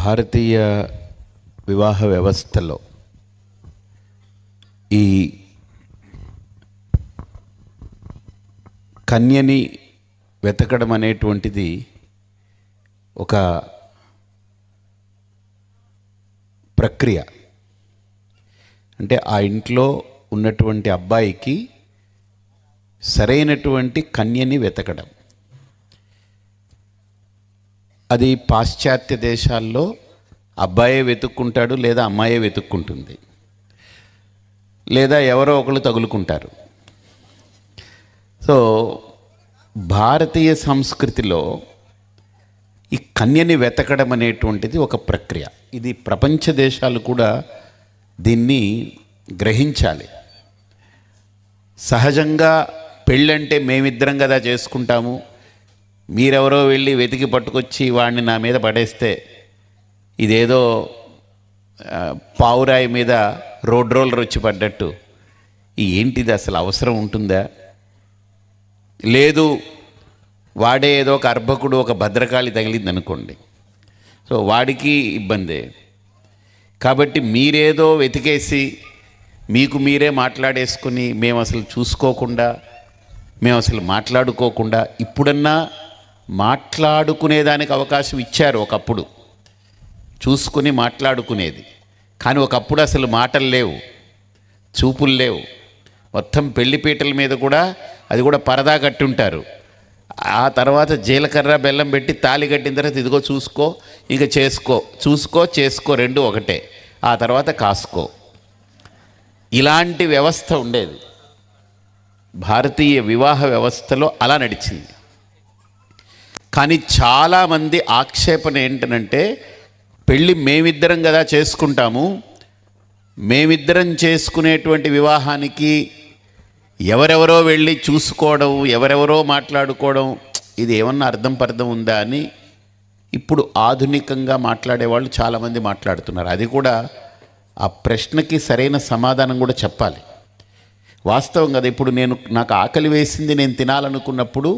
భారతీయ వివాహ వ్యవస్థలో ఈ కన్యని వెతకడం అనేటువంటిది ఒక ప్రక్రియ అంటే ఆ ఇంట్లో ఉన్నటువంటి అబ్బాయికి సరైనటువంటి కన్యని వెతకడం అది పాశ్చాత్య దేశాల్లో అబ్బాయే వెతుక్కుంటాడు లేదా అమ్మాయే వెతుక్కుంటుంది లేదా ఎవరో ఒకళ్ళు తగులుకుంటారు సో భారతీయ సంస్కృతిలో ఈ కన్యని వెతకడం అనేటువంటిది ఒక ప్రక్రియ ఇది ప్రపంచ దేశాలు కూడా దీన్ని గ్రహించాలి సహజంగా పెళ్ళంటే మేమిద్దరం కదా చేసుకుంటాము మీరెవరో వెళ్ళి వెతికి పట్టుకొచ్చి వాడిని నా మీద పడేస్తే ఇదేదో పావురాయి మీద రోడ్ రోలర్ వచ్చి పడ్డట్టు ఏంటిది అసలు అవసరం ఉంటుందా లేదు వాడే ఏదో ఒక అర్భకుడు ఒక భద్రకాళి తగిలింది అనుకోండి సో వాడికి ఇబ్బందే కాబట్టి మీరేదో వెతికేసి మీకు మీరే మాట్లాడేసుకుని మేము అసలు చూసుకోకుండా మేము అసలు మాట్లాడుకోకుండా ఇప్పుడన్నా మాట్లాడుకునేదానికి అవకాశం ఇచ్చారు ఒకప్పుడు చూసుకుని మాట్లాడుకునేది కానీ ఒకప్పుడు అసలు మాటలు లేవు చూపులు లేవు మొత్తం పెళ్లిపీటల మీద కూడా అది కూడా పరదా కట్టుంటారు ఆ తర్వాత జీలకర్ర బెల్లం పెట్టి తాలి కట్టిన తర్వాత ఇదిగో చూసుకో ఇక చేసుకో చూసుకో చేసుకో రెండు ఒకటే ఆ తర్వాత కాసుకో ఇలాంటి వ్యవస్థ ఉండేది భారతీయ వివాహ వ్యవస్థలో అలా నడిచింది కానీ చాలామంది ఆక్షేపణ ఏంటనంటే పెళ్ళి మేమిద్దరం కదా చేసుకుంటాము మేమిద్దరం చేసుకునేటువంటి వివాహానికి ఎవరెవరో వెళ్ళి చూసుకోవడం ఎవరెవరో మాట్లాడుకోవడం ఇది ఏమన్నా అర్థం పర్థం ఉందా అని ఇప్పుడు ఆధునికంగా మాట్లాడే వాళ్ళు చాలామంది మాట్లాడుతున్నారు అది కూడా ఆ ప్రశ్నకి సరైన సమాధానం కూడా చెప్పాలి వాస్తవం కదా ఇప్పుడు నేను నాకు ఆకలి వేసింది నేను తినాలనుకున్నప్పుడు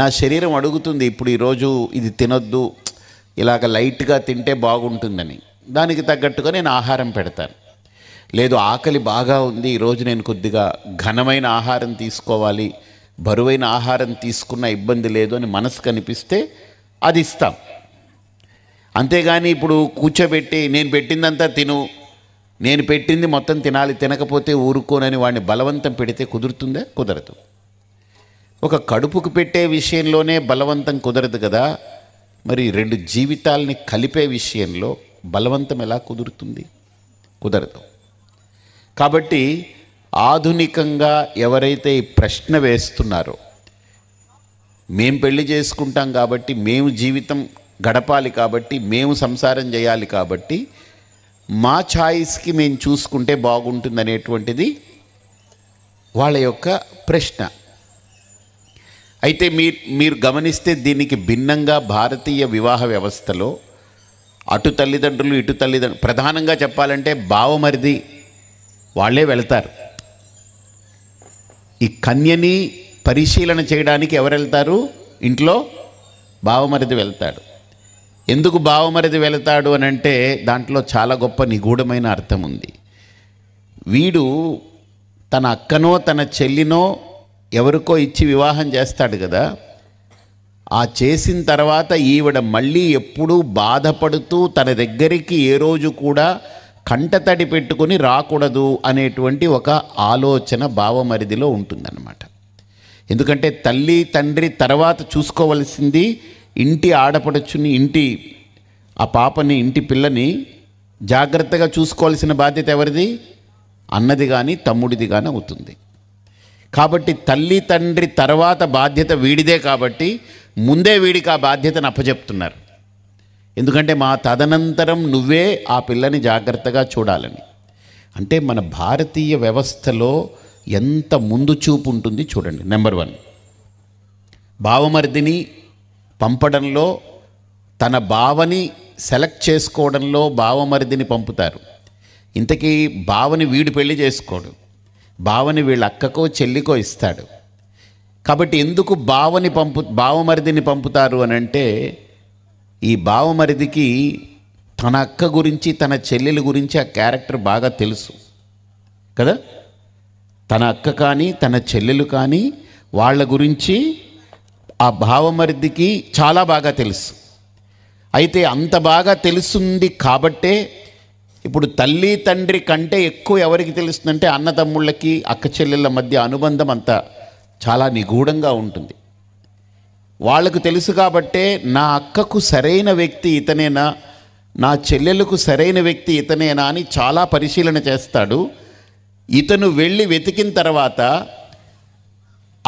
నా శరీరం అడుగుతుంది ఇప్పుడు ఈరోజు ఇది తినొద్దు ఇలాగ లైట్గా తింటే బాగుంటుందని దానికి తగ్గట్టుగా నేను ఆహారం పెడతాను లేదు ఆకలి బాగా ఉంది ఈరోజు నేను కొద్దిగా ఘనమైన ఆహారం తీసుకోవాలి బరువైన ఆహారం తీసుకున్న ఇబ్బంది లేదు అని మనసు కనిపిస్తే అది ఇస్తాం అంతేగాని ఇప్పుడు కూర్చోబెట్టి నేను పెట్టిందంతా తిను నేను పెట్టింది మొత్తం తినాలి తినకపోతే ఊరుకోనని వాడిని బలవంతం పెడితే కుదురుతుందా కుదరదు ఒక కడుపుకు పెట్టే విషయంలోనే బలవంతం కుదరదు కదా మరి రెండు జీవితాల్ని కలిపే విషయంలో బలవంతం ఎలా కుదురుతుంది కుదరదు కాబట్టి ఆధునికంగా ఎవరైతే ఈ ప్రశ్న వేస్తున్నారో మేము పెళ్లి చేసుకుంటాం కాబట్టి మేము జీవితం గడపాలి కాబట్టి మేము సంసారం చేయాలి కాబట్టి మా ఛాయిస్కి మేము చూసుకుంటే బాగుంటుంది అనేటువంటిది వాళ్ళ యొక్క ప్రశ్న అయితే మీరు మీరు గమనిస్తే దీనికి భిన్నంగా భారతీయ వివాహ వ్యవస్థలో అటు తల్లిదండ్రులు ఇటు తల్లిదండ్రులు ప్రధానంగా చెప్పాలంటే బావమరిది వాళ్ళే వెళ్తారు ఈ కన్యని పరిశీలన చేయడానికి ఎవరు వెళ్తారు ఇంట్లో బావమరిది వెళ్తాడు ఎందుకు బావమరిది వెళతాడు అని అంటే దాంట్లో చాలా గొప్ప నిగూఢమైన అర్థం ఉంది వీడు తన అక్కనో తన చెల్లినో ఎవరికో ఇచ్చి వివాహం చేస్తాడు కదా ఆ చేసిన తర్వాత ఈవిడ మళ్ళీ ఎప్పుడూ బాధపడుతూ తన దగ్గరికి ఏ రోజు కూడా కంటతడి పెట్టుకుని రాకూడదు అనేటువంటి ఒక ఆలోచన భావమరిధిలో ఉంటుందన్నమాట ఎందుకంటే తల్లి తండ్రి తర్వాత చూసుకోవలసింది ఇంటి ఆడపడుచుని ఇంటి ఆ పాపని ఇంటి పిల్లని జాగ్రత్తగా చూసుకోవాల్సిన బాధ్యత ఎవరిది అన్నది కానీ తమ్ముడిది కానీ అవుతుంది కాబట్టి తల్లి తండ్రి తర్వాత బాధ్యత వీడిదే కాబట్టి ముందే వీడికి ఆ బాధ్యతను అప్పచెప్తున్నారు ఎందుకంటే మా తదనంతరం నువ్వే ఆ పిల్లని జాగ్రత్తగా చూడాలని అంటే మన భారతీయ వ్యవస్థలో ఎంత ముందు చూపు ఉంటుంది చూడండి నెంబర్ వన్ భావమర్దిని పంపడంలో తన బావని సెలెక్ట్ చేసుకోవడంలో భావమరిదిని పంపుతారు ఇంతకీ బావని వీడి పెళ్లి చేసుకోడు బావని వీళ్ళ అక్కకో చెల్లికో ఇస్తాడు కాబట్టి ఎందుకు బావని పంపు బావమరిదిని పంపుతారు అని అంటే ఈ బావమరిదికి తన అక్క గురించి తన చెల్లెల గురించి ఆ క్యారెక్టర్ బాగా తెలుసు కదా తన అక్క కానీ తన చెల్లెలు కానీ వాళ్ళ గురించి ఆ భావమరిదికి చాలా బాగా తెలుసు అయితే అంత బాగా తెలుసుంది కాబట్టే ఇప్పుడు తల్లి తండ్రి కంటే ఎక్కువ ఎవరికి తెలుస్తుందంటే అన్నదమ్ముళ్ళకి అక్క చెల్లెళ్ళ మధ్య అనుబంధం అంతా చాలా నిగూఢంగా ఉంటుంది వాళ్ళకు తెలుసు కాబట్టే నా అక్కకు సరైన వ్యక్తి ఇతనేనా నా చెల్లెలకు సరైన వ్యక్తి ఇతనేనా అని చాలా పరిశీలన చేస్తాడు ఇతను వెళ్ళి వెతికిన తర్వాత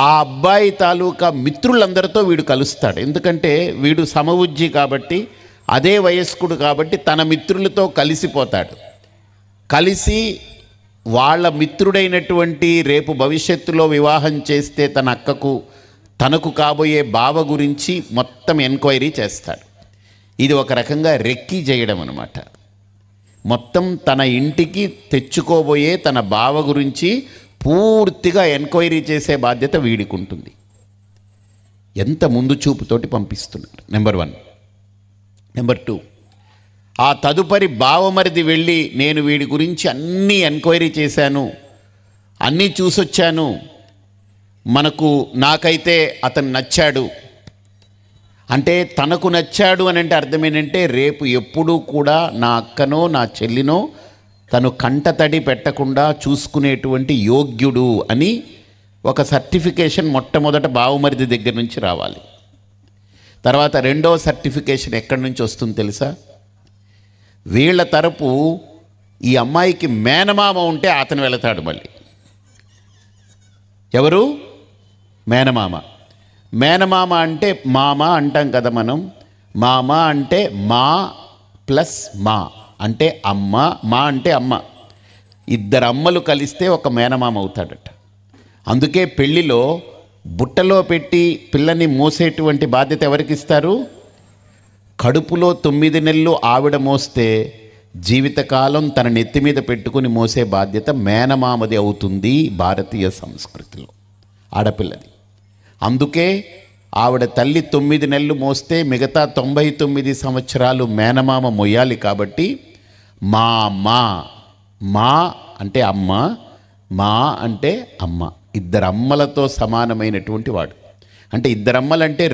ఆ అబ్బాయి తాలూకా మిత్రులందరితో వీడు కలుస్తాడు ఎందుకంటే వీడు సమవుజ్జి కాబట్టి అదే వయస్కుడు కాబట్టి తన మిత్రులతో కలిసిపోతాడు కలిసి వాళ్ళ మిత్రుడైనటువంటి రేపు భవిష్యత్తులో వివాహం చేస్తే తన అక్కకు తనకు కాబోయే బావ గురించి మొత్తం ఎంక్వైరీ చేస్తాడు ఇది ఒక రకంగా రెక్కి చేయడం అనమాట మొత్తం తన ఇంటికి తెచ్చుకోబోయే తన బావ గురించి పూర్తిగా ఎంక్వైరీ చేసే బాధ్యత వీడికి ఉంటుంది ఎంత ముందు చూపుతోటి పంపిస్తున్నారు నెంబర్ వన్ నెంబర్ టూ ఆ తదుపరి బావమరిది వెళ్ళి నేను వీడి గురించి అన్నీ ఎంక్వైరీ చేశాను అన్నీ చూసొచ్చాను మనకు నాకైతే అతను నచ్చాడు అంటే తనకు నచ్చాడు అని అంటే అర్థం ఏంటంటే రేపు ఎప్పుడూ కూడా నా అక్కనో నా చెల్లినో తను కంటతడి పెట్టకుండా చూసుకునేటువంటి యోగ్యుడు అని ఒక సర్టిఫికేషన్ మొట్టమొదట బావుమరిది దగ్గర నుంచి రావాలి తర్వాత రెండో సర్టిఫికేషన్ ఎక్కడి నుంచి వస్తుంది తెలుసా వీళ్ళ తరపు ఈ అమ్మాయికి మేనమామ ఉంటే అతను వెళతాడు మళ్ళీ ఎవరు మేనమామ మేనమామ అంటే మామ అంటాం కదా మనం మామ అంటే మా ప్లస్ మా అంటే అమ్మ మా అంటే అమ్మ ఇద్దరు అమ్మలు కలిస్తే ఒక మేనమామ అవుతాడట అందుకే పెళ్ళిలో బుట్టలో పెట్టి పిల్లని మోసేటువంటి బాధ్యత ఎవరికి ఇస్తారు కడుపులో తొమ్మిది నెలలు ఆవిడ మోస్తే జీవితకాలం తన నెత్తి మీద పెట్టుకుని మోసే బాధ్యత మేనమామది అవుతుంది భారతీయ సంస్కృతిలో ఆడపిల్లది అందుకే ఆవిడ తల్లి తొమ్మిది నెలలు మోస్తే మిగతా తొంభై తొమ్మిది సంవత్సరాలు మేనమామ మొయ్యాలి కాబట్టి మా మా మా అంటే అమ్మ మా అంటే అమ్మ ఇద్దరు అమ్మలతో సమానమైనటువంటి వాడు అంటే ఇద్దరు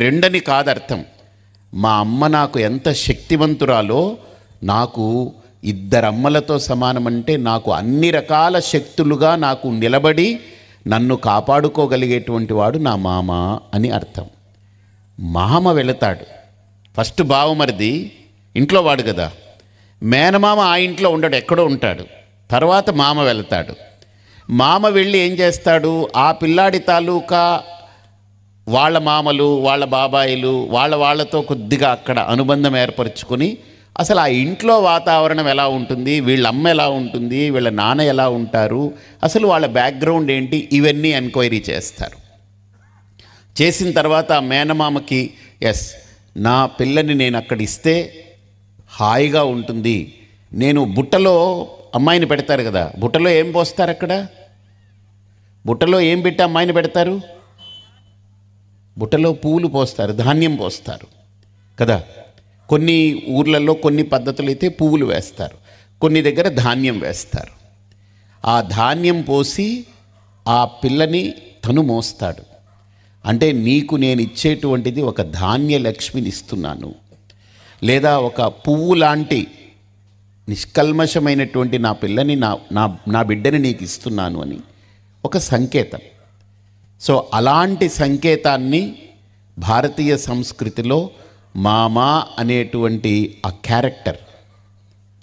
రెండని కాదర్థం మా అమ్మ నాకు ఎంత శక్తివంతురాలో నాకు ఇద్దరమ్మలతో సమానమంటే నాకు అన్ని రకాల శక్తులుగా నాకు నిలబడి నన్ను కాపాడుకోగలిగేటువంటి వాడు నా మామ అని అర్థం మామ వెళతాడు ఫస్ట్ బావమరిది ఇంట్లో వాడు కదా మేనమామ ఆ ఇంట్లో ఉండడు ఎక్కడో ఉంటాడు తర్వాత మామ వెళతాడు మామ వెళ్ళి ఏం చేస్తాడు ఆ పిల్లాడి తాలూకా వాళ్ళ మామలు వాళ్ళ బాబాయిలు వాళ్ళ వాళ్ళతో కొద్దిగా అక్కడ అనుబంధం ఏర్పరచుకొని అసలు ఆ ఇంట్లో వాతావరణం ఎలా ఉంటుంది వీళ్ళ అమ్మ ఎలా ఉంటుంది వీళ్ళ నాన్న ఎలా ఉంటారు అసలు వాళ్ళ బ్యాక్గ్రౌండ్ ఏంటి ఇవన్నీ ఎంక్వైరీ చేస్తారు చేసిన తర్వాత ఆ మేనమామకి ఎస్ నా పిల్లని నేను అక్కడ ఇస్తే హాయిగా ఉంటుంది నేను బుట్టలో అమ్మాయిని పెడతారు కదా బుట్టలో ఏం పోస్తారు అక్కడ బుట్టలో ఏం పెట్టి అమ్మాయిని పెడతారు బుట్టలో పూలు పోస్తారు ధాన్యం పోస్తారు కదా కొన్ని ఊర్లలో కొన్ని పద్ధతులు అయితే పువ్వులు వేస్తారు కొన్ని దగ్గర ధాన్యం వేస్తారు ఆ ధాన్యం పోసి ఆ పిల్లని తను మోస్తాడు అంటే నీకు నేను ఇచ్చేటువంటిది ఒక ధాన్య లక్ష్మిని ఇస్తున్నాను లేదా ఒక పువ్వు లాంటి నిష్కల్మషమైనటువంటి నా పిల్లని నా నా నా బిడ్డని నీకు ఇస్తున్నాను అని ఒక సంకేతం సో అలాంటి సంకేతాన్ని భారతీయ సంస్కృతిలో మామా అనేటువంటి ఆ క్యారెక్టర్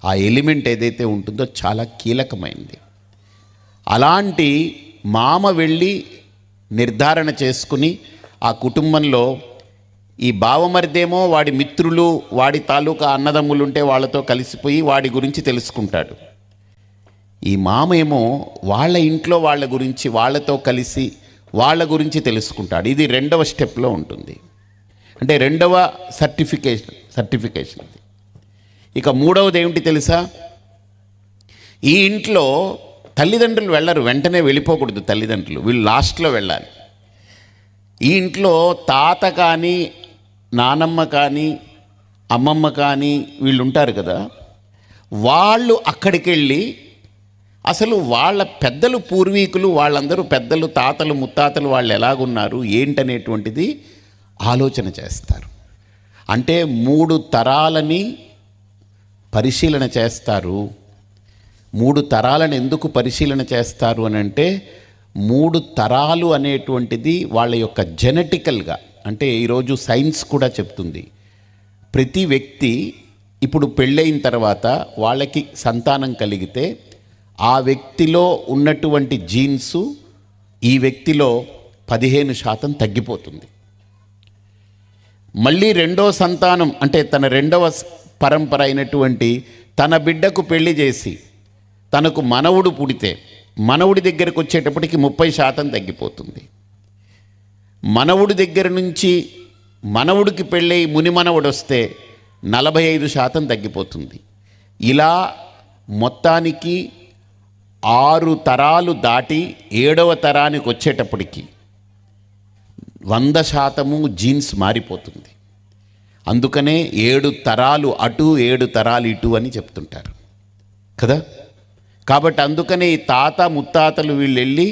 ఆ ఎలిమెంట్ ఏదైతే ఉంటుందో చాలా కీలకమైంది అలాంటి మామ వెళ్ళి నిర్ధారణ చేసుకుని ఆ కుటుంబంలో ఈ బావమరిదేమో వాడి మిత్రులు వాడి తాలూకా అన్నదమ్ములుంటే వాళ్ళతో కలిసిపోయి వాడి గురించి తెలుసుకుంటాడు ఈ మామ ఏమో వాళ్ళ ఇంట్లో వాళ్ళ గురించి వాళ్ళతో కలిసి వాళ్ళ గురించి తెలుసుకుంటాడు ఇది రెండవ స్టెప్లో ఉంటుంది అంటే రెండవ సర్టిఫికేషన్ సర్టిఫికేషన్ ఇది ఇక మూడవది ఏమిటి తెలుసా ఈ ఇంట్లో తల్లిదండ్రులు వెళ్ళరు వెంటనే వెళ్ళిపోకూడదు తల్లిదండ్రులు వీళ్ళు లాస్ట్లో వెళ్ళాలి ఈ ఇంట్లో తాత కానీ నానమ్మ కానీ అమ్మమ్మ కానీ వీళ్ళు ఉంటారు కదా వాళ్ళు అక్కడికి వెళ్ళి అసలు వాళ్ళ పెద్దలు పూర్వీకులు వాళ్ళందరూ పెద్దలు తాతలు ముత్తాతలు వాళ్ళు ఎలాగున్నారు ఏంటనేటువంటిది ఆలోచన చేస్తారు అంటే మూడు తరాలని పరిశీలన చేస్తారు మూడు తరాలను ఎందుకు పరిశీలన చేస్తారు అని అంటే మూడు తరాలు అనేటువంటిది వాళ్ళ యొక్క జెనెటికల్గా అంటే ఈరోజు సైన్స్ కూడా చెప్తుంది ప్రతి వ్యక్తి ఇప్పుడు పెళ్ళైన తర్వాత వాళ్ళకి సంతానం కలిగితే ఆ వ్యక్తిలో ఉన్నటువంటి జీన్సు ఈ వ్యక్తిలో పదిహేను శాతం తగ్గిపోతుంది మళ్ళీ రెండో సంతానం అంటే తన రెండవ పరంపర అయినటువంటి తన బిడ్డకు పెళ్లి చేసి తనకు మనవుడు పుడితే మనవుడి దగ్గరకు వచ్చేటప్పటికి ముప్పై శాతం తగ్గిపోతుంది మనవుడి దగ్గర నుంచి మనవుడికి పెళ్ళై ముని మనవుడు వస్తే నలభై ఐదు శాతం తగ్గిపోతుంది ఇలా మొత్తానికి ఆరు తరాలు దాటి ఏడవ తరానికి వచ్చేటప్పటికి వంద శాతము జీన్స్ మారిపోతుంది అందుకనే ఏడు తరాలు అటు ఏడు తరాలు ఇటు అని చెప్తుంటారు కదా కాబట్టి అందుకనే ఈ తాత ముత్తాతలు వీళ్ళు వెళ్ళి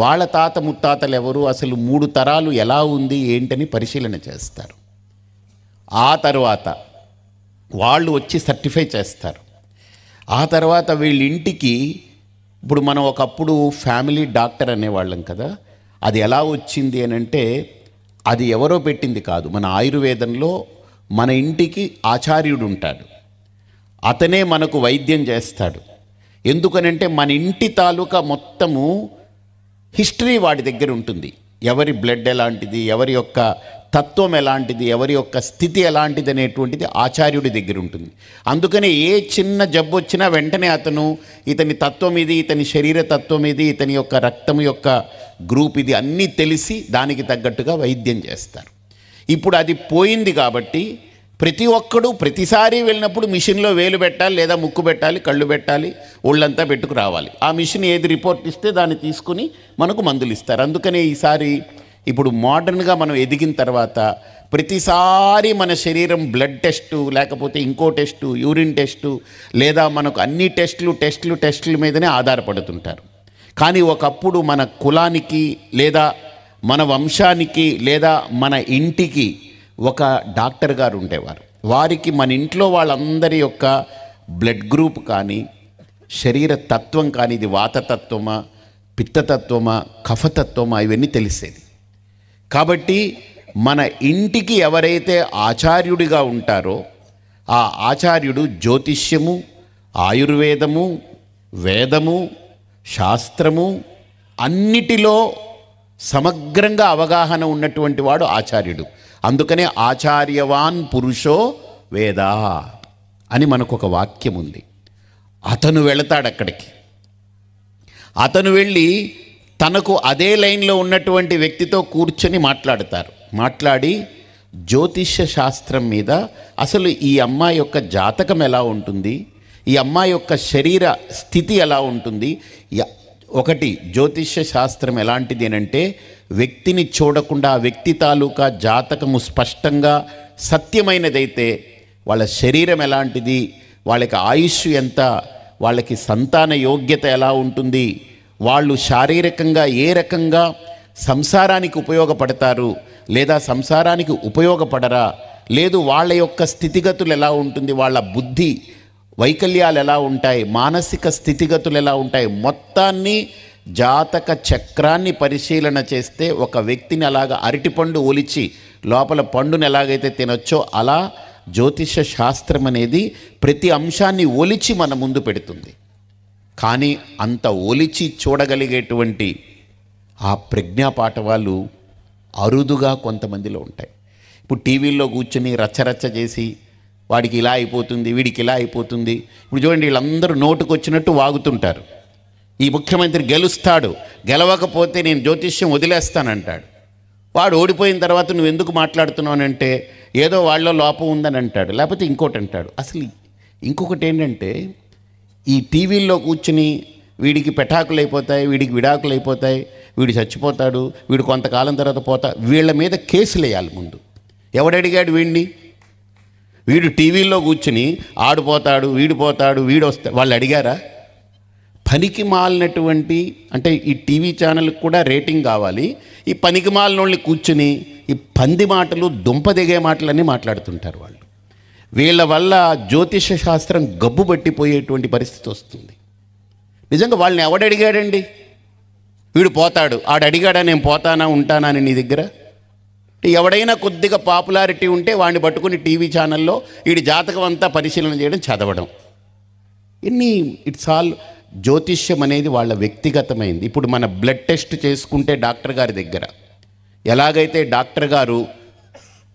వాళ్ళ తాత ముత్తాతలు ఎవరు అసలు మూడు తరాలు ఎలా ఉంది ఏంటని పరిశీలన చేస్తారు ఆ తర్వాత వాళ్ళు వచ్చి సర్టిఫై చేస్తారు ఆ తర్వాత వీళ్ళ ఇంటికి ఇప్పుడు మనం ఒకప్పుడు ఫ్యామిలీ డాక్టర్ అనేవాళ్ళం కదా అది ఎలా వచ్చింది అని అంటే అది ఎవరో పెట్టింది కాదు మన ఆయుర్వేదంలో మన ఇంటికి ఆచార్యుడు ఉంటాడు అతనే మనకు వైద్యం చేస్తాడు ఎందుకనంటే మన ఇంటి తాలూకా మొత్తము హిస్టరీ వాడి దగ్గర ఉంటుంది ఎవరి బ్లడ్ ఎలాంటిది ఎవరి యొక్క తత్వం ఎలాంటిది ఎవరి యొక్క స్థితి ఎలాంటిది అనేటువంటిది ఆచార్యుడి దగ్గర ఉంటుంది అందుకని ఏ చిన్న జబ్బు వచ్చినా వెంటనే అతను ఇతని తత్వం ఇది ఇతని శరీర తత్వం ఇది ఇతని యొక్క రక్తం యొక్క గ్రూప్ ఇది అన్నీ తెలిసి దానికి తగ్గట్టుగా వైద్యం చేస్తారు ఇప్పుడు అది పోయింది కాబట్టి ప్రతి ఒక్కడు ప్రతిసారి వెళ్ళినప్పుడు మిషన్లో వేలు పెట్టాలి లేదా ముక్కు పెట్టాలి కళ్ళు పెట్టాలి ఒళ్ళంతా పెట్టుకు రావాలి ఆ మిషన్ ఏది రిపోర్ట్ ఇస్తే దాన్ని తీసుకుని మనకు మందులు ఇస్తారు అందుకనే ఈసారి ఇప్పుడు మోడర్న్గా మనం ఎదిగిన తర్వాత ప్రతిసారి మన శరీరం బ్లడ్ టెస్టు లేకపోతే ఇంకో టెస్టు యూరిన్ టెస్టు లేదా మనకు అన్ని టెస్టులు టెస్టులు టెస్టుల మీదనే ఆధారపడుతుంటారు కానీ ఒకప్పుడు మన కులానికి లేదా మన వంశానికి లేదా మన ఇంటికి ఒక డాక్టర్ గారు ఉండేవారు వారికి మన ఇంట్లో వాళ్ళందరి యొక్క బ్లడ్ గ్రూప్ కానీ శరీర తత్వం కానీ ఇది వాతతత్వమా పిత్తతత్వమా కఫతత్వమా ఇవన్నీ తెలిసేది కాబట్టి మన ఇంటికి ఎవరైతే ఆచార్యుడిగా ఉంటారో ఆ ఆచార్యుడు జ్యోతిష్యము ఆయుర్వేదము వేదము శాస్త్రము అన్నిటిలో సమగ్రంగా అవగాహన ఉన్నటువంటి వాడు ఆచార్యుడు అందుకనే ఆచార్యవాన్ పురుషో వేదా అని మనకు ఒక వాక్యం ఉంది అతను వెళతాడు అక్కడికి అతను వెళ్ళి తనకు అదే లైన్లో ఉన్నటువంటి వ్యక్తితో కూర్చొని మాట్లాడతారు మాట్లాడి జ్యోతిష్య శాస్త్రం మీద అసలు ఈ అమ్మాయి యొక్క జాతకం ఎలా ఉంటుంది ఈ అమ్మాయి యొక్క శరీర స్థితి ఎలా ఉంటుంది ఒకటి జ్యోతిష్య శాస్త్రం ఎలాంటిది అంటే వ్యక్తిని చూడకుండా వ్యక్తి తాలూకా జాతకము స్పష్టంగా సత్యమైనదైతే వాళ్ళ శరీరం ఎలాంటిది వాళ్ళకి ఆయుష్ ఎంత వాళ్ళకి సంతాన యోగ్యత ఎలా ఉంటుంది వాళ్ళు శారీరకంగా ఏ రకంగా సంసారానికి ఉపయోగపడతారు లేదా సంసారానికి ఉపయోగపడరా లేదు వాళ్ళ యొక్క స్థితిగతులు ఎలా ఉంటుంది వాళ్ళ బుద్ధి వైకల్యాలు ఎలా ఉంటాయి మానసిక స్థితిగతులు ఎలా ఉంటాయి మొత్తాన్ని జాతక చక్రాన్ని పరిశీలన చేస్తే ఒక వ్యక్తిని అలాగ అరటిపండు ఒలిచి లోపల పండుని ఎలాగైతే తినొచ్చో అలా జ్యోతిష శాస్త్రం అనేది ప్రతి అంశాన్ని ఒలిచి మన ముందు పెడుతుంది కానీ అంత ఒలిచి చూడగలిగేటువంటి ఆ ప్రజ్ఞాపాఠ వాళ్ళు అరుదుగా కొంతమందిలో ఉంటాయి ఇప్పుడు టీవీల్లో కూర్చొని రచ్చరచ్చ చేసి వాడికి ఇలా అయిపోతుంది వీడికి ఇలా అయిపోతుంది ఇప్పుడు చూడండి వీళ్ళందరూ నోటుకొచ్చినట్టు వాగుతుంటారు ఈ ముఖ్యమంత్రి గెలుస్తాడు గెలవకపోతే నేను జ్యోతిష్యం వదిలేస్తానంటాడు వాడు ఓడిపోయిన తర్వాత నువ్వు ఎందుకు మాట్లాడుతున్నానంటే ఏదో వాళ్ళ లోపం ఉందని అంటాడు లేకపోతే ఇంకోటి అంటాడు అసలు ఇంకొకటి ఏంటంటే ఈ టీవీల్లో కూర్చుని వీడికి పెటాకులు అయిపోతాయి వీడికి విడాకులు అయిపోతాయి వీడు చచ్చిపోతాడు వీడు కొంతకాలం తర్వాత పోతా వీళ్ళ మీద కేసులు వేయాలి ముందు ఎవడడిగాడు వీడిని వీడు టీవీల్లో కూర్చుని ఆడిపోతాడు వీడిపోతాడు వీడు వస్తాడు వాళ్ళు అడిగారా పనికి మాలినటువంటి అంటే ఈ టీవీ ఛానల్కి కూడా రేటింగ్ కావాలి ఈ పనికి మాలినోళ్ళని కూర్చుని ఈ పంది మాటలు దుంప దిగే మాటలన్నీ మాట్లాడుతుంటారు వాళ్ళు వీళ్ళ వల్ల జ్యోతిష శాస్త్రం గబ్బు పట్టిపోయేటువంటి పరిస్థితి వస్తుంది నిజంగా వాళ్ళని ఎవడడిగాడండి వీడు పోతాడు ఆడడిగాడా నేను పోతానా ఉంటానా అని నీ దగ్గర ఎవడైనా కొద్దిగా పాపులారిటీ ఉంటే వాడిని పట్టుకుని టీవీ ఛానల్లో వీడి జాతకం అంతా పరిశీలన చేయడం చదవడం ఇన్ని ఇట్స్ ఆల్ జ్యోతిష్యం అనేది వాళ్ళ వ్యక్తిగతమైంది ఇప్పుడు మన బ్లడ్ టెస్ట్ చేసుకుంటే డాక్టర్ గారి దగ్గర ఎలాగైతే డాక్టర్ గారు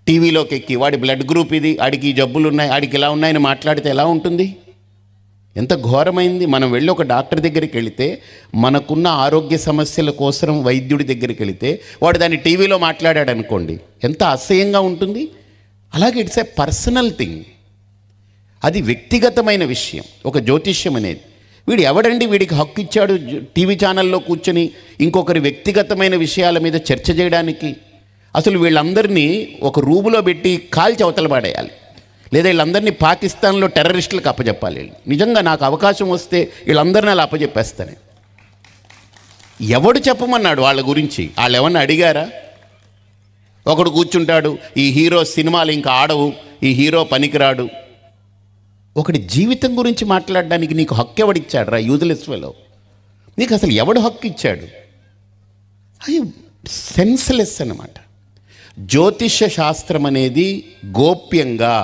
టీవీలోకి ఎక్కి వాడి బ్లడ్ గ్రూప్ ఇది ఆడికి ఈ జబ్బులు ఉన్నాయి ఆడికి ఇలా ఉన్నాయని మాట్లాడితే ఎలా ఉంటుంది ఎంత ఘోరమైంది మనం వెళ్ళి ఒక డాక్టర్ దగ్గరికి వెళితే మనకున్న ఆరోగ్య సమస్యల కోసం వైద్యుడి దగ్గరికి వెళితే వాడు దాన్ని టీవీలో మాట్లాడాడు అనుకోండి ఎంత అసహ్యంగా ఉంటుంది అలాగే ఇట్స్ ఏ పర్సనల్ థింగ్ అది వ్యక్తిగతమైన విషయం ఒక జ్యోతిష్యం అనేది వీడు ఎవడండి వీడికి హక్కు ఇచ్చాడు టీవీ ఛానల్లో కూర్చొని ఇంకొకరి వ్యక్తిగతమైన విషయాల మీద చర్చ చేయడానికి అసలు వీళ్ళందరినీ ఒక రూములో పెట్టి కాల్చి అవతల పాడేయాలి లేదా వీళ్ళందరినీ పాకిస్తాన్లో టెర్రరిస్టులకు అప్పచెప్పాలి నిజంగా నాకు అవకాశం వస్తే వీళ్ళందరినీ అలా అప్పచెప్పేస్తాను ఎవడు చెప్పమన్నాడు వాళ్ళ గురించి వాళ్ళు ఎవరిని అడిగారా ఒకడు కూర్చుంటాడు ఈ హీరో సినిమాలు ఇంకా ఆడవు ఈ హీరో పనికిరాడు ఒకటి జీవితం గురించి మాట్లాడడానికి నీకు హక్కు ఎవడిచ్చాడు రా యూజ్లెస్వేలో నీకు అసలు ఎవడు హక్కు ఇచ్చాడు అది సెన్స్లెస్ అనమాట జ్యోతిష శాస్త్రం అనేది గోప్యంగా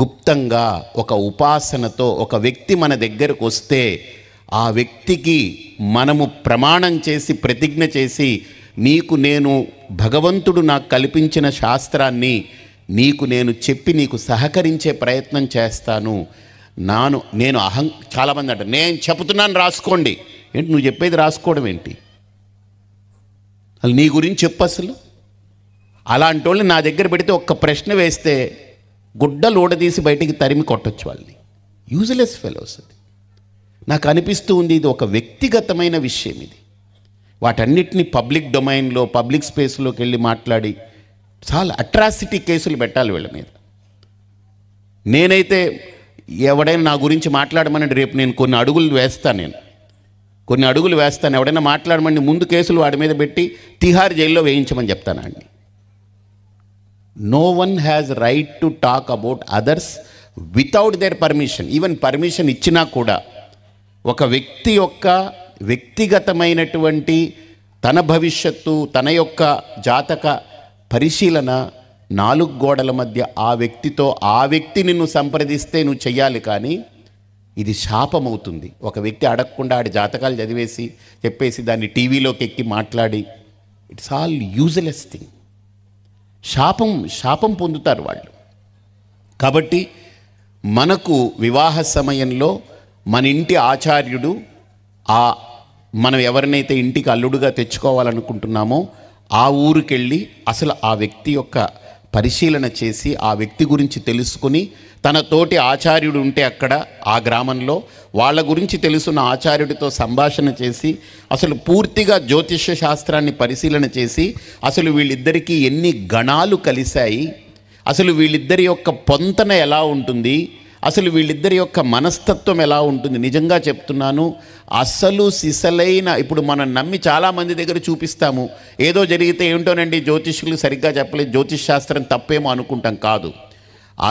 గుప్తంగా ఒక ఉపాసనతో ఒక వ్యక్తి మన దగ్గరకు వస్తే ఆ వ్యక్తికి మనము ప్రమాణం చేసి ప్రతిజ్ఞ చేసి నీకు నేను భగవంతుడు నాకు కల్పించిన శాస్త్రాన్ని నీకు నేను చెప్పి నీకు సహకరించే ప్రయత్నం చేస్తాను నాను నేను అహం చాలామంది అంట నేను చెబుతున్నాను రాసుకోండి ఏంటి నువ్వు చెప్పేది రాసుకోవడం ఏంటి అసలు నీ గురించి చెప్పు అసలు అలాంటి వాళ్ళని నా దగ్గర పెడితే ఒక్క ప్రశ్న వేస్తే గుడ్డలు ఊడదీసి బయటికి తరిమి కొట్టచ్చు వాళ్ళని యూజ్లెస్ ఫెలోస్ అది నాకు అనిపిస్తూ ఉంది ఇది ఒక వ్యక్తిగతమైన విషయం ఇది వాటన్నిటిని పబ్లిక్ డొమైన్లో పబ్లిక్ స్పేస్లోకి వెళ్ళి మాట్లాడి చాలా అట్రాసిటీ కేసులు పెట్టాలి వీళ్ళ మీద నేనైతే ఎవడైనా నా గురించి మాట్లాడమని రేపు నేను కొన్ని అడుగులు వేస్తాను నేను కొన్ని అడుగులు వేస్తాను ఎవడైనా మాట్లాడమని ముందు కేసులు వాడి మీద పెట్టి తిహార్ జైల్లో వేయించమని చెప్తానండి no one has right to talk about others without their permission even permission ఇచ్చినా కూడా ఒక వ్యక్తి యొక్క వ్యక్తిగతమైనటువంటి తన భవిష్యత్తు తన యొక్క జాతక పరిశీలన నాలుగు గోడల మధ్య ఆ వ్యక్తితో ఆ వ్యక్తి నిన్ను సంప్రదిస్తే నువ్వు చెయ్యాలి కానీ ఇది శాపమవుతుంది ఒక వ్యక్తి అడగకుండా ఆడి జాతకాలు చదివేసి చెప్పేసి దాన్ని టీవీలోకి ఎక్కి మాట్లాడి ఇట్స్ ఆల్ యూజ్లెస్ థింగ్ శాపం శాపం పొందుతారు వాళ్ళు కాబట్టి మనకు వివాహ సమయంలో మన ఇంటి ఆచార్యుడు ఆ మనం ఎవరినైతే ఇంటికి అల్లుడుగా తెచ్చుకోవాలనుకుంటున్నామో ఆ ఊరికెళ్ళి అసలు ఆ వ్యక్తి యొక్క పరిశీలన చేసి ఆ వ్యక్తి గురించి తెలుసుకుని తన తోటి ఆచార్యుడు ఉంటే అక్కడ ఆ గ్రామంలో వాళ్ళ గురించి తెలుసున్న ఆచార్యుడితో సంభాషణ చేసి అసలు పూర్తిగా జ్యోతిష్య శాస్త్రాన్ని పరిశీలన చేసి అసలు వీళ్ళిద్దరికీ ఎన్ని గణాలు కలిశాయి అసలు వీళ్ళిద్దరి యొక్క పొంతన ఎలా ఉంటుంది అసలు వీళ్ళిద్దరి యొక్క మనస్తత్వం ఎలా ఉంటుంది నిజంగా చెప్తున్నాను అసలు సిసలైన ఇప్పుడు మనం నమ్మి చాలామంది దగ్గర చూపిస్తాము ఏదో జరిగితే ఏమిటోనండి జ్యోతిష్యులు సరిగ్గా చెప్పలేదు జ్యోతిష్ శాస్త్రం తప్పేమో అనుకుంటాం కాదు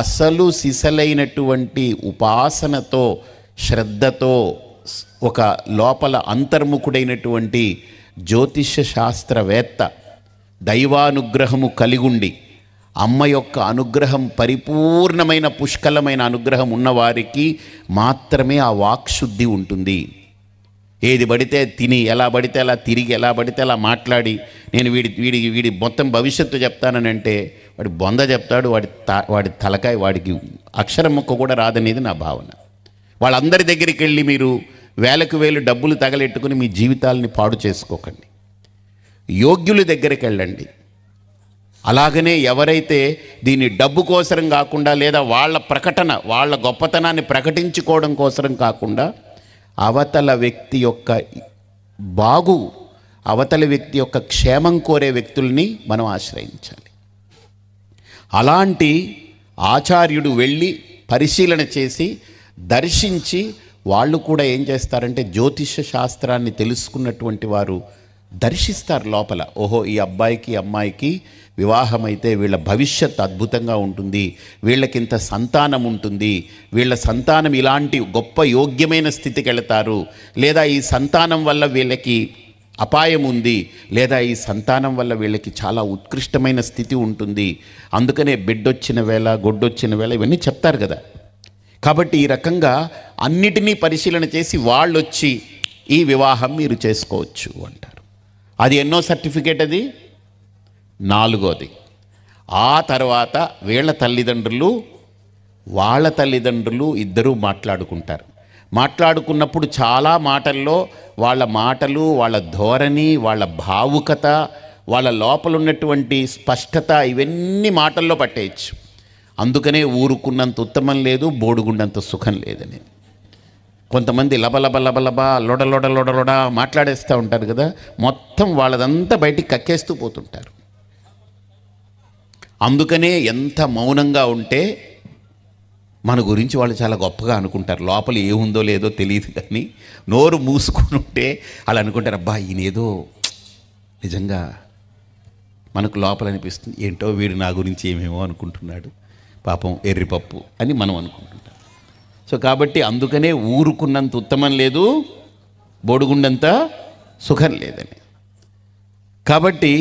అసలు సిసలైనటువంటి ఉపాసనతో శ్రద్ధతో ఒక లోపల అంతర్ముఖుడైనటువంటి జ్యోతిష్య శాస్త్రవేత్త దైవానుగ్రహము కలిగుండి అమ్మ యొక్క అనుగ్రహం పరిపూర్ణమైన పుష్కలమైన అనుగ్రహం ఉన్నవారికి మాత్రమే ఆ వాక్శుద్ధి ఉంటుంది ఏది పడితే తిని ఎలా పడితే అలా తిరిగి ఎలా పడితే అలా మాట్లాడి నేను వీడి వీడి వీడి మొత్తం భవిష్యత్తు చెప్తానంటే వాడి బొంద చెప్తాడు వాడి వాడి తలకాయ వాడికి అక్షరం మొక్క కూడా రాదనేది నా భావన వాళ్ళందరి దగ్గరికి వెళ్ళి మీరు వేలకు వేలు డబ్బులు తగలెట్టుకుని మీ జీవితాలని పాడు చేసుకోకండి యోగ్యుల దగ్గరికి వెళ్ళండి అలాగనే ఎవరైతే దీన్ని డబ్బు కోసరం కాకుండా లేదా వాళ్ళ ప్రకటన వాళ్ళ గొప్పతనాన్ని ప్రకటించుకోవడం కోసరం కాకుండా అవతల వ్యక్తి యొక్క బాగు అవతల వ్యక్తి యొక్క క్షేమం కోరే వ్యక్తుల్ని మనం ఆశ్రయించాలి అలాంటి ఆచార్యుడు వెళ్ళి పరిశీలన చేసి దర్శించి వాళ్ళు కూడా ఏం చేస్తారంటే జ్యోతిష శాస్త్రాన్ని తెలుసుకున్నటువంటి వారు దర్శిస్తారు లోపల ఓహో ఈ అబ్బాయికి అమ్మాయికి వివాహమైతే వీళ్ళ భవిష్యత్ అద్భుతంగా ఉంటుంది వీళ్ళకింత సంతానం ఉంటుంది వీళ్ళ సంతానం ఇలాంటి గొప్ప యోగ్యమైన స్థితికి వెళతారు లేదా ఈ సంతానం వల్ల వీళ్ళకి అపాయం ఉంది లేదా ఈ సంతానం వల్ల వీళ్ళకి చాలా ఉత్కృష్టమైన స్థితి ఉంటుంది అందుకనే బిడ్డొచ్చిన వేళ గొడ్డొచ్చిన వేళ ఇవన్నీ చెప్తారు కదా కాబట్టి ఈ రకంగా అన్నిటినీ పరిశీలన చేసి వాళ్ళు వచ్చి ఈ వివాహం మీరు చేసుకోవచ్చు అంటారు అది ఎన్నో సర్టిఫికేట్ అది నాలుగోది ఆ తర్వాత వీళ్ళ తల్లిదండ్రులు వాళ్ళ తల్లిదండ్రులు ఇద్దరూ మాట్లాడుకుంటారు మాట్లాడుకున్నప్పుడు చాలా మాటల్లో వాళ్ళ మాటలు వాళ్ళ ధోరణి వాళ్ళ భావుకత వాళ్ళ లోపల ఉన్నటువంటి స్పష్టత ఇవన్నీ మాటల్లో పట్టేయచ్చు అందుకనే ఊరుకున్నంత ఉత్తమం లేదు బోడుగుండంత సుఖం లేదని కొంతమంది లబలబ లబలబ లొడ లొడ లొడ లొడ మాట్లాడేస్తూ ఉంటారు కదా మొత్తం వాళ్ళదంతా బయటికి కక్కేస్తూ పోతుంటారు అందుకనే ఎంత మౌనంగా ఉంటే మన గురించి వాళ్ళు చాలా గొప్పగా అనుకుంటారు లోపల ఏముందో లేదో తెలియదు కానీ నోరు మూసుకుని ఉంటే వాళ్ళు అనుకుంటారు అబ్బా ఈయనేదో నిజంగా మనకు లోపల అనిపిస్తుంది ఏంటో వీడు నా గురించి ఏమేమో అనుకుంటున్నాడు పాపం ఎర్రిపప్పు అని మనం అనుకుంటుంటాం సో కాబట్టి అందుకనే ఊరుకున్నంత ఉత్తమం లేదు బోడుగుండంత సుఖం లేదని కాబట్టి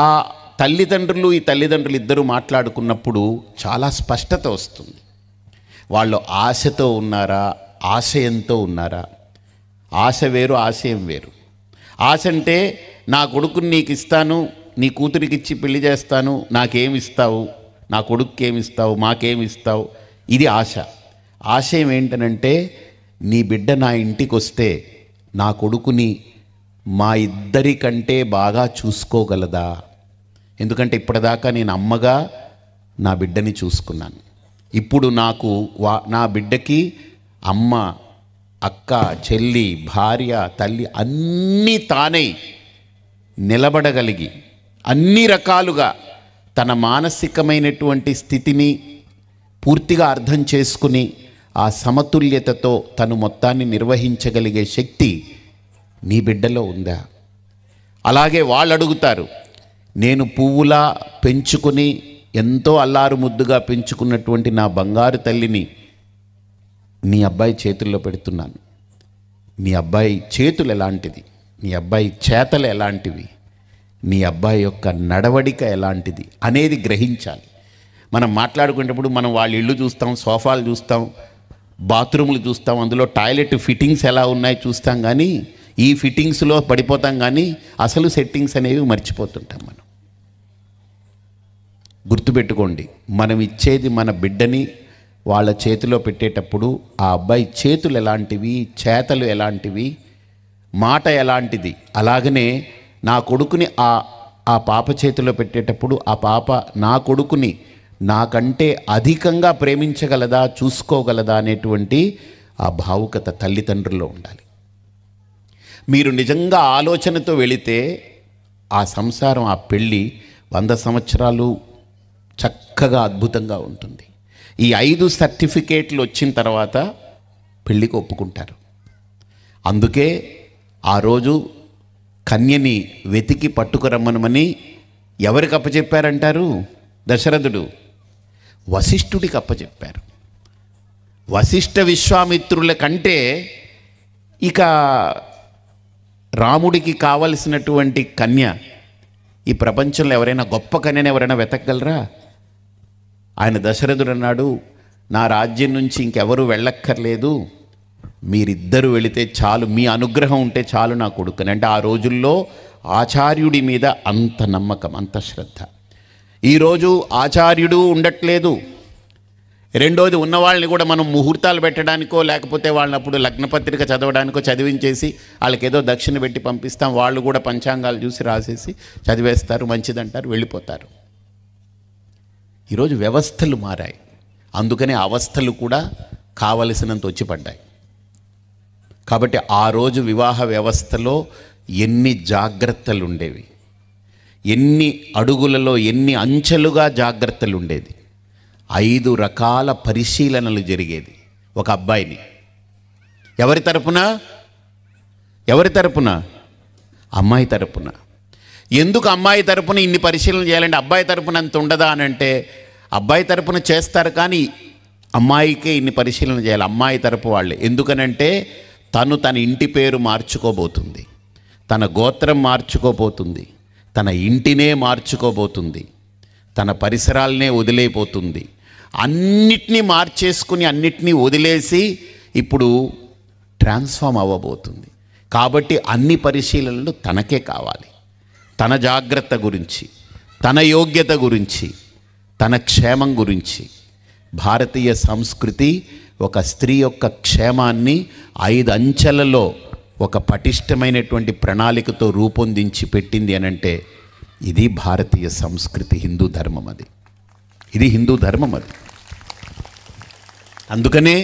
ఆ తల్లిదండ్రులు ఈ తల్లిదండ్రులు ఇద్దరు మాట్లాడుకున్నప్పుడు చాలా స్పష్టత వస్తుంది వాళ్ళు ఆశతో ఉన్నారా ఆశయంతో ఉన్నారా ఆశ వేరు ఆశయం వేరు ఆశ అంటే నా కొడుకుని నీకు ఇస్తాను నీ కూతురికి ఇచ్చి పెళ్లి చేస్తాను నాకేమిస్తావు నా కొడుక్కి ఏమిస్తావు మాకేమిస్తావు ఇది ఆశ ఆశయం ఏంటనంటే నీ బిడ్డ నా ఇంటికి వస్తే నా కొడుకుని మా ఇద్దరికంటే బాగా చూసుకోగలదా ఎందుకంటే ఇప్పటిదాకా నేను అమ్మగా నా బిడ్డని చూసుకున్నాను ఇప్పుడు నాకు వా నా బిడ్డకి అమ్మ అక్క చెల్లి భార్య తల్లి అన్నీ తానై నిలబడగలిగి అన్ని రకాలుగా తన మానసికమైనటువంటి స్థితిని పూర్తిగా అర్థం చేసుకుని ఆ సమతుల్యతతో తను మొత్తాన్ని నిర్వహించగలిగే శక్తి నీ బిడ్డలో ఉందా అలాగే వాళ్ళు అడుగుతారు నేను పువ్వులా పెంచుకుని ఎంతో అల్లారు ముద్దుగా పెంచుకున్నటువంటి నా బంగారు తల్లిని నీ అబ్బాయి చేతుల్లో పెడుతున్నాను నీ అబ్బాయి చేతులు ఎలాంటిది నీ అబ్బాయి చేతలు ఎలాంటివి నీ అబ్బాయి యొక్క నడవడిక ఎలాంటిది అనేది గ్రహించాలి మనం మాట్లాడుకునేటప్పుడు మనం వాళ్ళ ఇల్లు చూస్తాం సోఫాలు చూస్తాం బాత్రూములు చూస్తాం అందులో టాయిలెట్ ఫిట్టింగ్స్ ఎలా ఉన్నాయో చూస్తాం కానీ ఈ ఫిట్టింగ్స్లో పడిపోతాం కానీ అసలు సెట్టింగ్స్ అనేవి మర్చిపోతుంటాం మనం గుర్తుపెట్టుకోండి మనం ఇచ్చేది మన బిడ్డని వాళ్ళ చేతిలో పెట్టేటప్పుడు ఆ అబ్బాయి చేతులు ఎలాంటివి చేతలు ఎలాంటివి మాట ఎలాంటిది అలాగనే నా కొడుకుని ఆ ఆ పాప చేతిలో పెట్టేటప్పుడు ఆ పాప నా కొడుకుని నాకంటే అధికంగా ప్రేమించగలదా చూసుకోగలదా అనేటువంటి ఆ భావుకత తల్లిదండ్రుల్లో ఉండాలి మీరు నిజంగా ఆలోచనతో వెళితే ఆ సంసారం ఆ పెళ్ళి వంద సంవత్సరాలు చక్కగా అద్భుతంగా ఉంటుంది ఈ ఐదు సర్టిఫికేట్లు వచ్చిన తర్వాత పెళ్ళికి ఒప్పుకుంటారు అందుకే ఆ రోజు కన్యని వెతికి పట్టుకురమ్మనమని ఎవరికి అప్పచెప్పారంటారు దశరథుడు వశిష్ఠుడికి అప్పచెప్పారు వశిష్ఠ విశ్వామిత్రుల కంటే ఇక రాముడికి కావలసినటువంటి కన్య ఈ ప్రపంచంలో ఎవరైనా గొప్ప కన్యను ఎవరైనా వెతకగలరా ఆయన దశరథుడు అన్నాడు నా రాజ్యం నుంచి ఇంకెవరు వెళ్ళక్కర్లేదు మీరిద్దరు వెళితే చాలు మీ అనుగ్రహం ఉంటే చాలు నా కొడుకుని అంటే ఆ రోజుల్లో ఆచార్యుడి మీద అంత నమ్మకం అంత శ్రద్ధ ఈరోజు ఆచార్యుడు ఉండట్లేదు రెండోది ఉన్నవాళ్ళని కూడా మనం ముహూర్తాలు పెట్టడానికో లేకపోతే వాళ్ళని అప్పుడు లగ్నపత్రిక చదవడానికో చదివించేసి వాళ్ళకేదో దక్షిణ పెట్టి పంపిస్తాం వాళ్ళు కూడా పంచాంగాలు చూసి రాసేసి చదివేస్తారు మంచిదంటారు వెళ్ళిపోతారు ఈరోజు వ్యవస్థలు మారాయి అందుకనే అవస్థలు కూడా కావలసినంత వచ్చి పడ్డాయి కాబట్టి ఆ రోజు వివాహ వ్యవస్థలో ఎన్ని జాగ్రత్తలు ఉండేవి ఎన్ని అడుగులలో ఎన్ని అంచెలుగా జాగ్రత్తలు ఉండేది ఐదు రకాల పరిశీలనలు జరిగేది ఒక అబ్బాయిని ఎవరి తరపున ఎవరి తరపున అమ్మాయి తరపున ఎందుకు అమ్మాయి తరపున ఇన్ని పరిశీలన చేయాలంటే అబ్బాయి తరపున ఎంత ఉండదా అని అంటే అబ్బాయి తరపున చేస్తారు కానీ అమ్మాయికే ఇన్ని పరిశీలన చేయాలి అమ్మాయి తరపు వాళ్ళు ఎందుకనంటే తను తన ఇంటి పేరు మార్చుకోబోతుంది తన గోత్రం మార్చుకోబోతుంది తన ఇంటినే మార్చుకోబోతుంది తన పరిసరాలనే వదిలేపోతుంది అన్నిటినీ మార్చేసుకుని అన్నిటినీ వదిలేసి ఇప్పుడు ట్రాన్స్ఫామ్ అవ్వబోతుంది కాబట్టి అన్ని పరిశీలనలు తనకే కావాలి తన జాగ్రత్త గురించి తన యోగ్యత గురించి తన క్షేమం గురించి భారతీయ సంస్కృతి ఒక స్త్రీ యొక్క క్షేమాన్ని ఐదు అంచెలలో ఒక పటిష్టమైనటువంటి ప్రణాళికతో రూపొందించి పెట్టింది అనంటే ఇది భారతీయ సంస్కృతి హిందూ ధర్మం అది ఇది హిందూ ధర్మం అది అందుకనే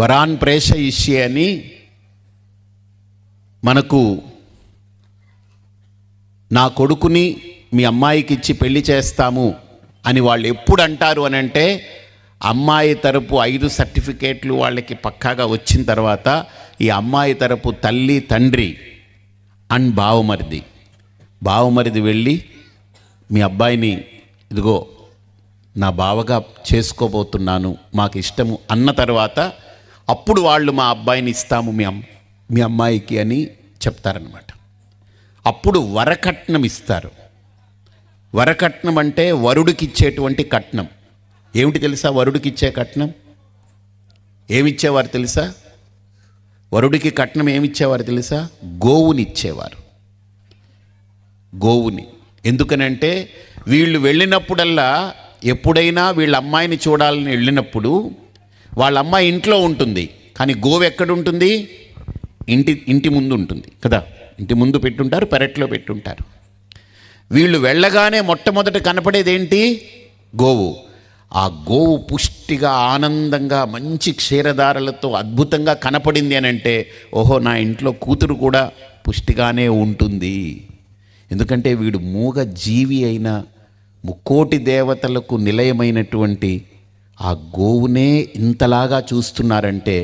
వరాన్ ప్రేషయిష్యే అని మనకు నా కొడుకుని మీ అమ్మాయికి ఇచ్చి పెళ్లి చేస్తాము అని వాళ్ళు ఎప్పుడు అంటారు అని అంటే అమ్మాయి తరపు ఐదు సర్టిఫికేట్లు వాళ్ళకి పక్కాగా వచ్చిన తర్వాత ఈ అమ్మాయి తరపు తల్లి తండ్రి అండ్ బావమరిది బావమరిది వెళ్ళి మీ అబ్బాయిని ఇదిగో నా బావగా చేసుకోబోతున్నాను మాకు ఇష్టము అన్న తర్వాత అప్పుడు వాళ్ళు మా అబ్బాయిని ఇస్తాము మీ అమ్మ మీ అమ్మాయికి అని చెప్తారనమాట అప్పుడు వరకట్నం ఇస్తారు వరకట్నం అంటే వరుడికి ఇచ్చేటువంటి కట్నం ఏమిటి తెలుసా వరుడికి ఇచ్చే కట్నం ఏమిచ్చేవారు తెలుసా వరుడికి కట్నం ఏమిచ్చేవారు తెలుసా గోవుని ఇచ్చేవారు గోవుని ఎందుకనంటే వీళ్ళు వెళ్ళినప్పుడల్లా ఎప్పుడైనా వీళ్ళ అమ్మాయిని చూడాలని వెళ్ళినప్పుడు వాళ్ళ అమ్మాయి ఇంట్లో ఉంటుంది కానీ గోవు ఎక్కడుంటుంది ఇంటి ఇంటి ముందు ఉంటుంది కదా ఇంటి ముందు పెట్టుంటారు పెరట్లో పెట్టుంటారు వీళ్ళు వెళ్ళగానే మొట్టమొదట కనపడేది ఏంటి గోవు ఆ గోవు పుష్టిగా ఆనందంగా మంచి క్షీరధారలతో అద్భుతంగా కనపడింది అని అంటే ఓహో నా ఇంట్లో కూతురు కూడా పుష్టిగానే ఉంటుంది ఎందుకంటే వీడు మూగ జీవి అయిన ముక్కోటి దేవతలకు నిలయమైనటువంటి ఆ గోవునే ఇంతలాగా చూస్తున్నారంటే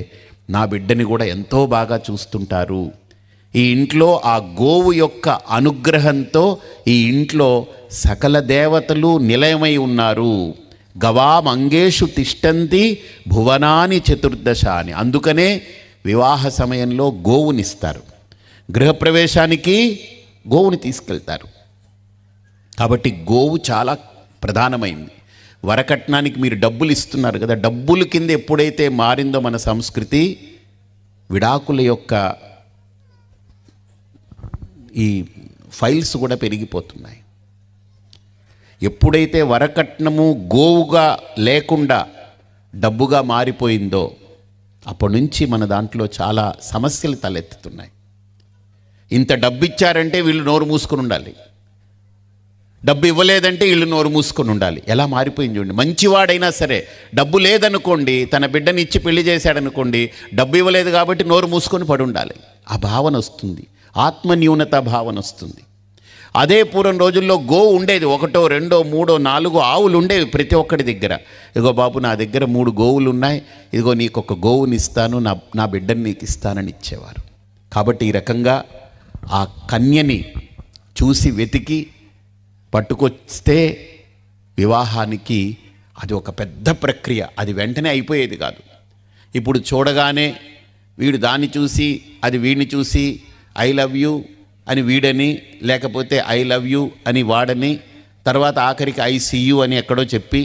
నా బిడ్డని కూడా ఎంతో బాగా చూస్తుంటారు ఈ ఇంట్లో ఆ గోవు యొక్క అనుగ్రహంతో ఈ ఇంట్లో సకల దేవతలు నిలయమై ఉన్నారు అంగేషు తిష్టంతి భువనాని చతుర్దశ అని అందుకనే వివాహ సమయంలో గోవునిస్తారు గృహప్రవేశానికి గోవుని తీసుకెళ్తారు కాబట్టి గోవు చాలా ప్రధానమైంది వరకట్నానికి మీరు డబ్బులు ఇస్తున్నారు కదా డబ్బులు కింద ఎప్పుడైతే మారిందో మన సంస్కృతి విడాకుల యొక్క ఈ ఫైల్స్ కూడా పెరిగిపోతున్నాయి ఎప్పుడైతే వరకట్నము గోవుగా లేకుండా డబ్బుగా మారిపోయిందో అప్పటి నుంచి మన దాంట్లో చాలా సమస్యలు తలెత్తుతున్నాయి ఇంత డబ్బు ఇచ్చారంటే వీళ్ళు నోరు మూసుకొని ఉండాలి డబ్బు ఇవ్వలేదంటే వీళ్ళు నోరు మూసుకొని ఉండాలి ఎలా మారిపోయింది చూడండి మంచివాడైనా సరే డబ్బు లేదనుకోండి తన బిడ్డని ఇచ్చి పెళ్లి చేశాడనుకోండి డబ్బు ఇవ్వలేదు కాబట్టి నోరు మూసుకొని పడి ఉండాలి ఆ భావన వస్తుంది ఆత్మన్యూనత భావన వస్తుంది అదే పూర్వం రోజుల్లో గోవు ఉండేది ఒకటో రెండో మూడో నాలుగో ఆవులు ఉండేవి ప్రతి ఒక్కడి దగ్గర ఇగో బాబు నా దగ్గర మూడు గోవులు ఉన్నాయి ఇదిగో నీకు ఒక గోవుని ఇస్తాను నా నా బిడ్డని నీకు ఇస్తానని ఇచ్చేవారు కాబట్టి ఈ రకంగా ఆ కన్యని చూసి వెతికి పట్టుకొస్తే వివాహానికి అది ఒక పెద్ద ప్రక్రియ అది వెంటనే అయిపోయేది కాదు ఇప్పుడు చూడగానే వీడు దాన్ని చూసి అది వీడిని చూసి ఐ లవ్ యూ అని వీడని లేకపోతే ఐ లవ్ యూ అని వాడని తర్వాత ఆఖరికి ఐ సీయూ అని ఎక్కడో చెప్పి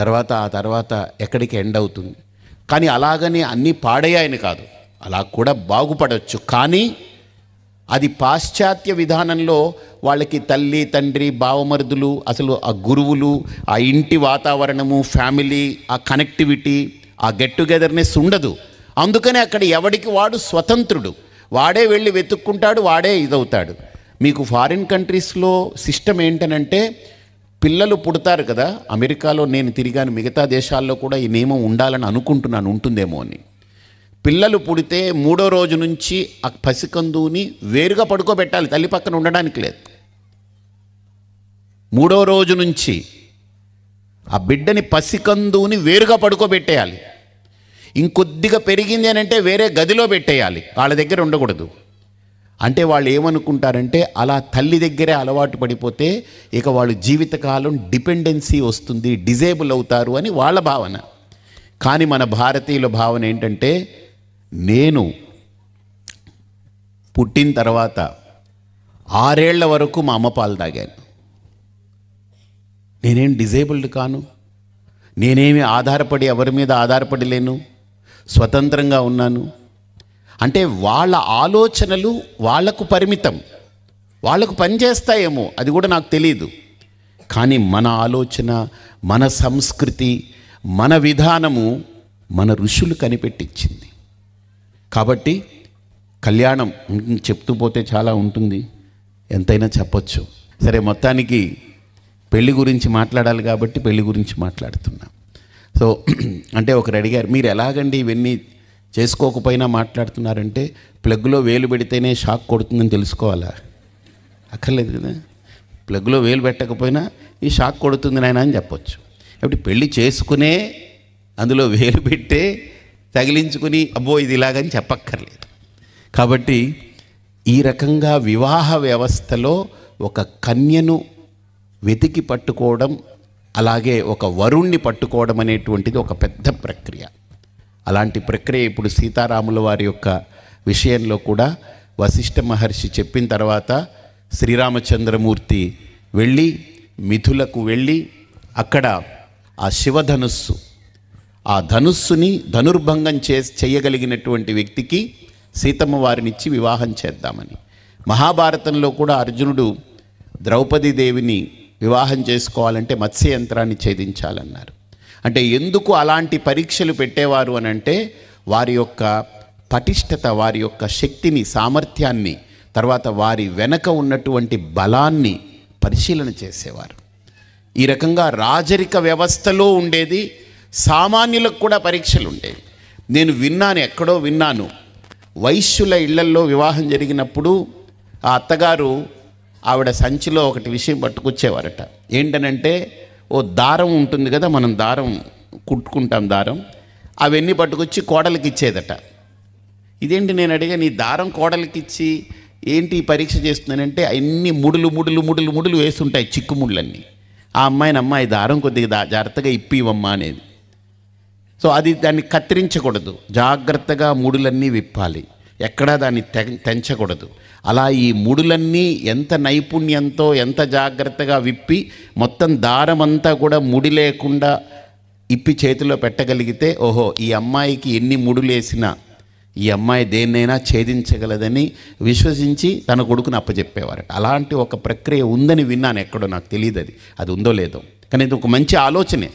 తర్వాత ఆ తర్వాత ఎక్కడికి ఎండ్ అవుతుంది కానీ అలాగని అన్నీ పాడేయాయని కాదు అలా కూడా బాగుపడవచ్చు కానీ అది పాశ్చాత్య విధానంలో వాళ్ళకి తల్లి తండ్రి బావమరుదులు అసలు ఆ గురువులు ఆ ఇంటి వాతావరణము ఫ్యామిలీ ఆ కనెక్టివిటీ ఆ గెట్ టుగెదర్నెస్ ఉండదు అందుకనే అక్కడ ఎవడికి వాడు స్వతంత్రుడు వాడే వెళ్ళి వెతుక్కుంటాడు వాడే ఇదవుతాడు మీకు ఫారిన్ కంట్రీస్లో సిస్టమ్ ఏంటనంటే పిల్లలు పుడతారు కదా అమెరికాలో నేను తిరిగాను మిగతా దేశాల్లో కూడా ఈ నియమం ఉండాలని అనుకుంటున్నాను ఉంటుందేమో అని పిల్లలు పుడితే మూడో రోజు నుంచి ఆ పసికందుని వేరుగా పడుకోబెట్టాలి తల్లి పక్కన ఉండడానికి లేదు మూడో రోజు నుంచి ఆ బిడ్డని పసికందుని వేరుగా పడుకోబెట్టేయాలి ఇంకొద్దిగా పెరిగింది అని అంటే వేరే గదిలో పెట్టేయాలి వాళ్ళ దగ్గర ఉండకూడదు అంటే వాళ్ళు ఏమనుకుంటారంటే అలా తల్లి దగ్గరే అలవాటు పడిపోతే ఇక వాళ్ళు జీవితకాలం డిపెండెన్సీ వస్తుంది డిజేబుల్ అవుతారు అని వాళ్ళ భావన కానీ మన భారతీయుల భావన ఏంటంటే నేను పుట్టిన తర్వాత ఆరేళ్ల వరకు మా అమ్మ పాలు తాగాను నేనేం డిజేబుల్డ్ కాను నేనేమి ఆధారపడి ఎవరి మీద ఆధారపడి లేను స్వతంత్రంగా ఉన్నాను అంటే వాళ్ళ ఆలోచనలు వాళ్లకు పరిమితం వాళ్లకు పనిచేస్తాయేమో అది కూడా నాకు తెలియదు కానీ మన ఆలోచన మన సంస్కృతి మన విధానము మన ఋషులు కనిపెట్టించింది కాబట్టి కళ్యాణం చెప్తూ పోతే చాలా ఉంటుంది ఎంతైనా చెప్పొచ్చు సరే మొత్తానికి పెళ్లి గురించి మాట్లాడాలి కాబట్టి పెళ్లి గురించి మాట్లాడుతున్నాం సో అంటే ఒకరు అడిగారు మీరు ఎలాగండి ఇవన్నీ చేసుకోకపోయినా మాట్లాడుతున్నారంటే ప్లగ్లో వేలు పెడితేనే షాక్ కొడుతుందని తెలుసుకోవాలా అక్కర్లేదు కదా ప్లగ్లో వేలు పెట్టకపోయినా ఈ షాక్ కొడుతుంది నాయన అని చెప్పొచ్చు కాబట్టి పెళ్ళి చేసుకునే అందులో వేలు పెట్టే తగిలించుకుని అబ్బో ఇది ఇలాగని చెప్పక్కర్లేదు కాబట్టి ఈ రకంగా వివాహ వ్యవస్థలో ఒక కన్యను వెతికి పట్టుకోవడం అలాగే ఒక వరుణ్ణి పట్టుకోవడం అనేటువంటిది ఒక పెద్ద ప్రక్రియ అలాంటి ప్రక్రియ ఇప్పుడు సీతారాముల వారి యొక్క విషయంలో కూడా వశిష్ఠ మహర్షి చెప్పిన తర్వాత శ్రీరామచంద్రమూర్తి వెళ్ళి మిథులకు వెళ్ళి అక్కడ ఆ శివధనుస్సు ఆ ధనుస్సుని ధనుర్భంగం చే చేయగలిగినటువంటి వ్యక్తికి సీతమ్మ వారినిచ్చి వివాహం చేద్దామని మహాభారతంలో కూడా అర్జునుడు ద్రౌపదీదేవిని వివాహం చేసుకోవాలంటే మత్స్య యంత్రాన్ని ఛేదించాలన్నారు అంటే ఎందుకు అలాంటి పరీక్షలు పెట్టేవారు అని అంటే వారి యొక్క పటిష్టత వారి యొక్క శక్తిని సామర్థ్యాన్ని తర్వాత వారి వెనక ఉన్నటువంటి బలాన్ని పరిశీలన చేసేవారు ఈ రకంగా రాజరిక వ్యవస్థలో ఉండేది సామాన్యులకు కూడా పరీక్షలు ఉండేవి నేను విన్నాను ఎక్కడో విన్నాను వైశ్యుల ఇళ్లల్లో వివాహం జరిగినప్పుడు ఆ అత్తగారు ఆవిడ సంచిలో ఒకటి విషయం పట్టుకొచ్చేవారట ఏంటనంటే ఓ దారం ఉంటుంది కదా మనం దారం కుట్టుకుంటాం దారం అవన్నీ పట్టుకొచ్చి కోడలికి ఇచ్చేదట ఇదేంటి నేను అడిగా నీ దారం కోడలికిచ్చి ఏంటి పరీక్ష చేస్తున్నానంటే అన్ని ముడులు ముడులు ముడులు ముడులు వేస్తుంటాయి చిక్కుముళ్ళన్నీ ఆ అమ్మాయిని అమ్మాయి దారం కొద్దిగా జాగ్రత్తగా ఇప్పివమ్మా అనేది సో అది దాన్ని కత్తిరించకూడదు జాగ్రత్తగా ముడులన్నీ విప్పాలి ఎక్కడా దాన్ని తెంచకూడదు అలా ఈ ముడులన్నీ ఎంత నైపుణ్యంతో ఎంత జాగ్రత్తగా విప్పి మొత్తం దారమంతా కూడా ముడి లేకుండా ఇప్పి చేతిలో పెట్టగలిగితే ఓహో ఈ అమ్మాయికి ఎన్ని ముడులేసినా ఈ అమ్మాయి దేన్నైనా ఛేదించగలదని విశ్వసించి తన కొడుకుని అప్పచెప్పేవారట అలాంటి ఒక ప్రక్రియ ఉందని విన్నాను ఎక్కడో నాకు తెలియదు అది అది ఉందో లేదో కానీ ఇది ఒక మంచి ఆలోచనే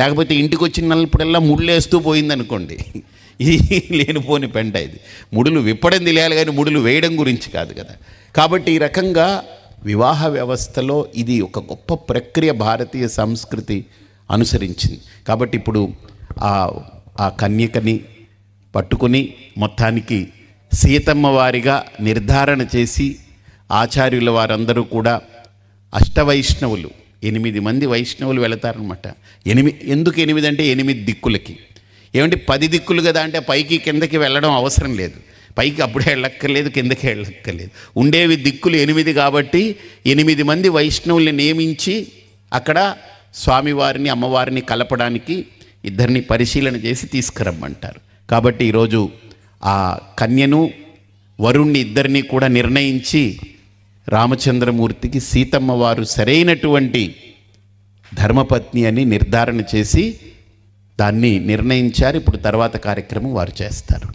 లేకపోతే ఇంటికి వచ్చిన నలుపుడల్లా ముళ్ళేస్తూ పోయిందనుకోండి ఇది లేనిపోని పెంట ఇది ముడులు విప్పడం తెలియాలి కానీ ముడులు వేయడం గురించి కాదు కదా కాబట్టి ఈ రకంగా వివాహ వ్యవస్థలో ఇది ఒక గొప్ప ప్రక్రియ భారతీయ సంస్కృతి అనుసరించింది కాబట్టి ఇప్పుడు ఆ ఆ కన్యకని పట్టుకుని మొత్తానికి సీతమ్మ వారిగా నిర్ధారణ చేసి ఆచార్యుల వారందరూ కూడా అష్టవైష్ణవులు ఎనిమిది మంది వైష్ణవులు వెళతారనమాట ఎనిమిది ఎందుకు ఎనిమిది అంటే ఎనిమిది దిక్కులకి ఏమంటే పది దిక్కులు కదా అంటే పైకి కిందకి వెళ్ళడం అవసరం లేదు పైకి అప్పుడే వెళ్ళక్కర్లేదు కిందకి వెళ్ళక్కర్లేదు ఉండేవి దిక్కులు ఎనిమిది కాబట్టి ఎనిమిది మంది వైష్ణవుల్ని నియమించి అక్కడ స్వామివారిని అమ్మవారిని కలపడానికి ఇద్దరిని పరిశీలన చేసి తీసుకురమ్మంటారు కాబట్టి ఈరోజు ఆ కన్యను వరుణ్ణి ఇద్దరిని కూడా నిర్ణయించి రామచంద్రమూర్తికి సీతమ్మ వారు సరైనటువంటి ధర్మపత్ని అని నిర్ధారణ చేసి దాన్ని నిర్ణయించారు ఇప్పుడు తర్వాత కార్యక్రమం వారు చేస్తారు